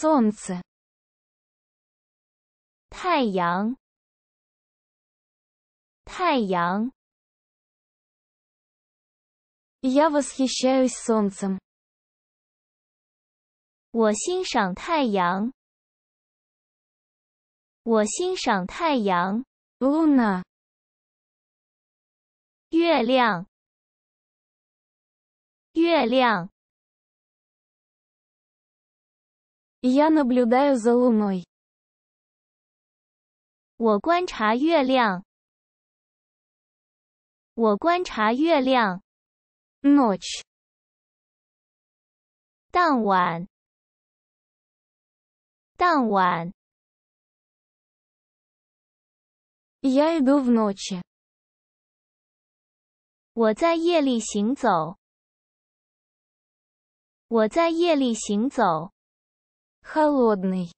Солнце，太阳，太阳。Я восхищаюсь солнцем。我欣赏太阳。我欣赏太阳。Луна，月亮，月亮。Я наблюдаю за луной。我观察月亮。我观察月亮。Ночь。当晚。当晚。Я иду в ночь。我在夜里行走。我在夜里行走。холодный，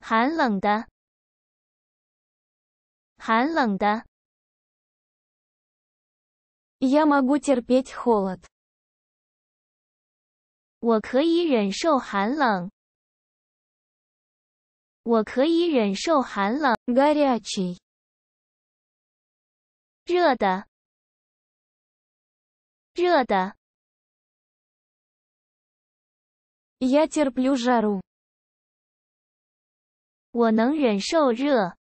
寒冷的，寒冷的。Я могу терпеть холод。我可以忍受寒冷。我可以忍受寒冷。горячий，热的，热的。Я терплю жару。我能忍受热。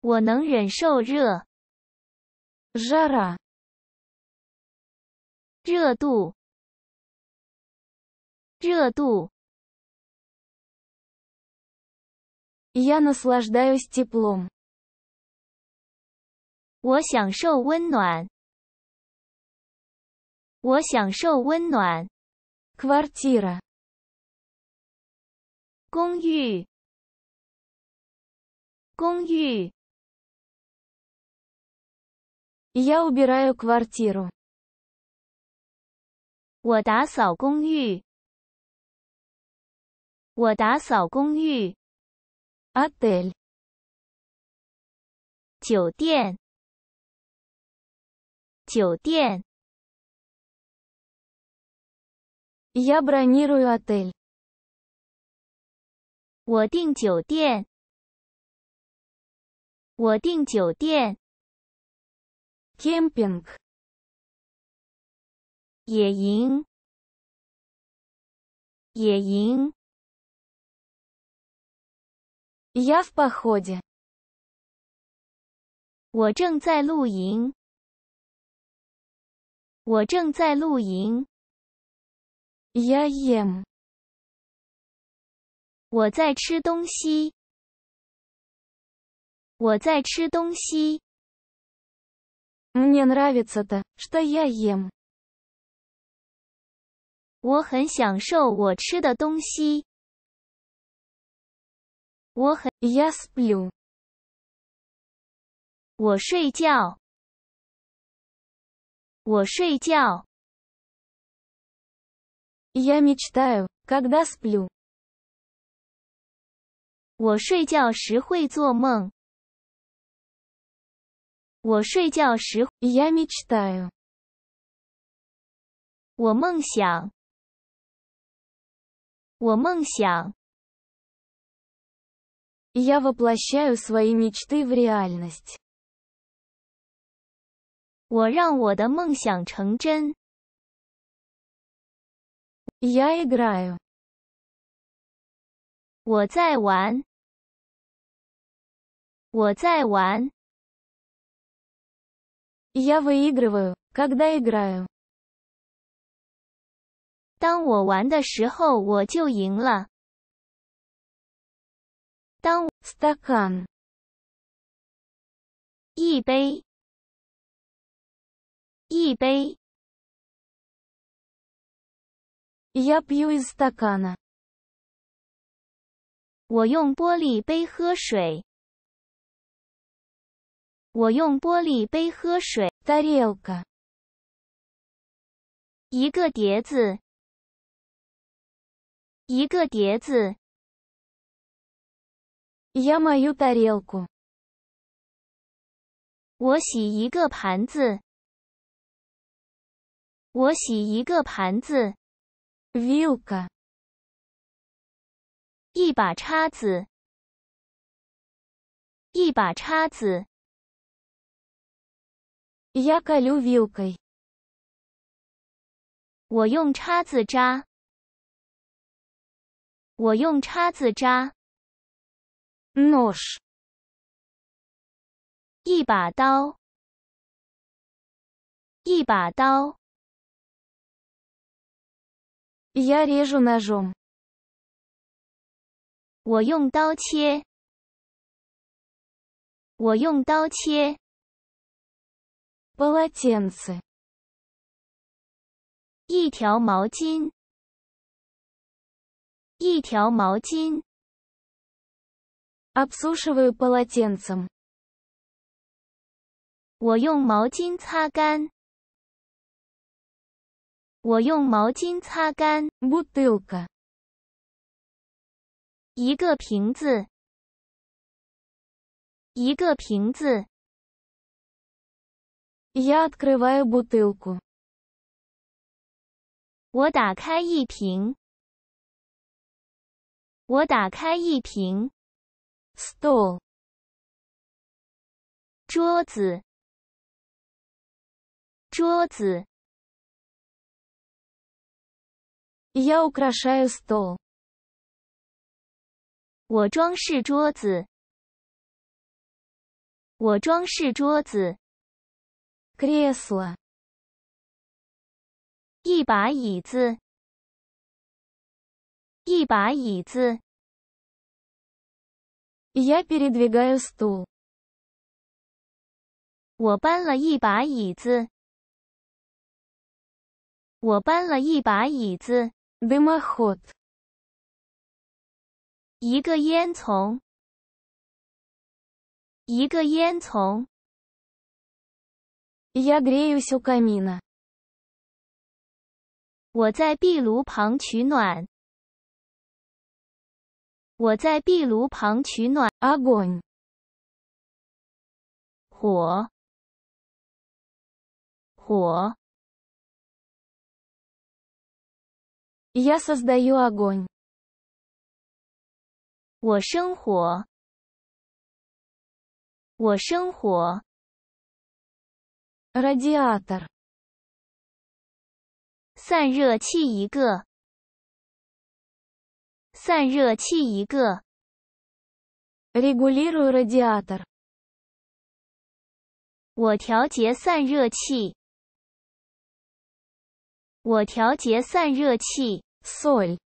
我能忍受热。жара。热度。热度。Я наслаждаюсь теплом。我享受温暖。我享受温暖。квартира，公寓，公寓。Я убираю квартиру。我打扫公寓。我打扫公寓。Апель，酒店，酒店。Я бронирую отель。我订酒店。我订酒店。Кемпинг。野营。野营。Я в походе。我正在露营。我正在露营。Я ем，我在吃东西。我在吃东西。Мне нравится то，что я ем。我很享受我吃的东西。我很。Я сплю。我睡觉。我睡觉。Я мечтаю, когда сплю. 我睡觉时会做梦。我睡觉时 Я мечтаю. 我梦想。我梦想。Я воплощаю свои мечты в реальность. 我让我的梦想成真。Я играю。我在玩。我在玩。Я выигрываю, когда играю。当我玩的时候，我就赢了。当。Стакан。一杯。一杯。Я пью зда гана。我用玻璃杯喝水。我用玻璃杯喝水。Парягка。一个碟子。一个碟子。Я мою парягку。我洗一个盘子。我洗一个盘子。viuk，一把叉子，一把叉子。jako lub viuky，我用叉子扎，我用叉子扎。noś，一把刀，一把刀。Я режу 我用刀切。我用刀切。полотенце，一条毛巾。一条毛巾。обсушиваю полотенцем，我用毛巾擦干。我用毛巾擦干。Бутылка。一个瓶子。一个瓶子。Я открываю бутылку。我打开一瓶。我打开一瓶。Стул。桌子。桌子。Я украшаю стол. 我装饰桌子。我装饰桌子。Кресло. 一把椅子。一把椅子。Я передвигаю стул. 我搬了一把椅子。我搬了一把椅子。那么 hot，一个烟囱，一个烟囱。Я г р ю с ь у к а м н а 我在壁炉旁取暖。我在壁炉旁取暖。Огонь。火。火。Я создал гон. 我生活。我生活。Радиатор. 散热器一个。散热器一个。Регулирую радиатор. 我调节散热器。我调节散热器。s o i l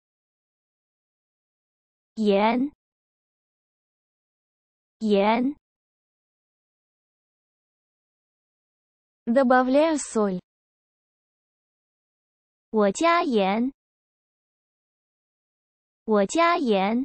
盐。盐。Добавляю соль。我加盐。我加盐。